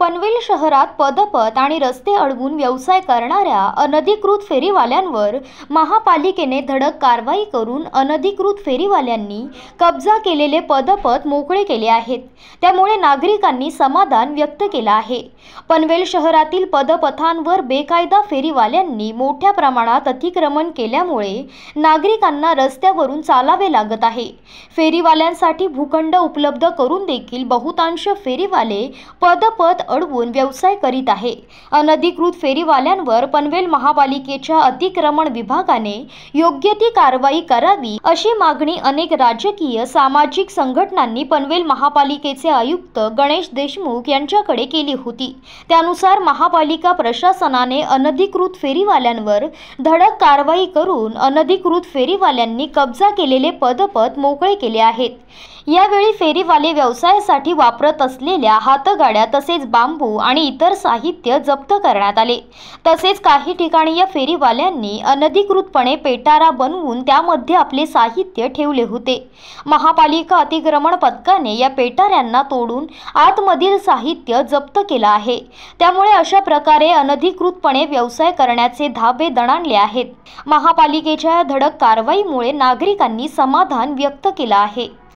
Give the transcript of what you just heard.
पनवेल शहरात पदपथ आणि रस्ते अडवून व्यवसाय करणाऱ्या अनधिकृत फेरीवाल्यांवर महापालिकेने धडक कारवाई करून अनधिकृत फेरीवाल्यांनी कब्जा केलेले पदपथ मोकळे केले आहेत त्यामुळे नागरिकांनी समाधान व्यक्त केलं आहे पनवेल शहरातील पदपथांवर बेकायदा फेरीवाल्यांनी मोठ्या प्रमाणात अतिक्रमण केल्यामुळे नागरिकांना रस्त्यावरून चालावे लागत आहे फेरीवाल्यांसाठी भूखंड उपलब्ध करून देखील बहुतांश फेरीवाले पदपथ अडवून व्यवसाय करीत आहे अनधिकृत फेरीवाल्यांवर पनवेल महापालिकेच्या अतिक्रमण विभागाने योग्य ती कारवाई करावी अशी मागणी अनेक राजकीय सामाजिक संघटनांनी पनवेल महापालिकेचे आयुक्त गणेश देशमुख यांच्याकडे केली होती त्यानुसार महापालिका प्रशासनाने अनधिकृत फेरीवाल्यांवर धडक कारवाई करून अनधिकृत फेरीवाल्यांनी कब्जा केलेले पदपद मोकळे केले आहेत यावेळी फेरीवाले व्यवसायासाठी वापरत असलेल्या हातगाड्या तसेच बांबू आणि इतर साहित्य जप्त करण्यात आले तसेच काही ठिकाणी या फेरीवाल्यांनी अनधिकृतपणे पेटारा बनवून त्यामध्ये आपले साहित्य ठेवले होते महापालिका अतिक्रमण पथकाने या पेटाऱ्यांना तोडून आतमधील साहित्य जप्त केलं आहे त्यामुळे अशा प्रकारे अनधिकृतपणे व्यवसाय करण्याचे धाबे दणाणले आहेत महापालिकेच्या धडक कारवाईमुळे नागरिकांनी समाधान व्यक्त केलं आहे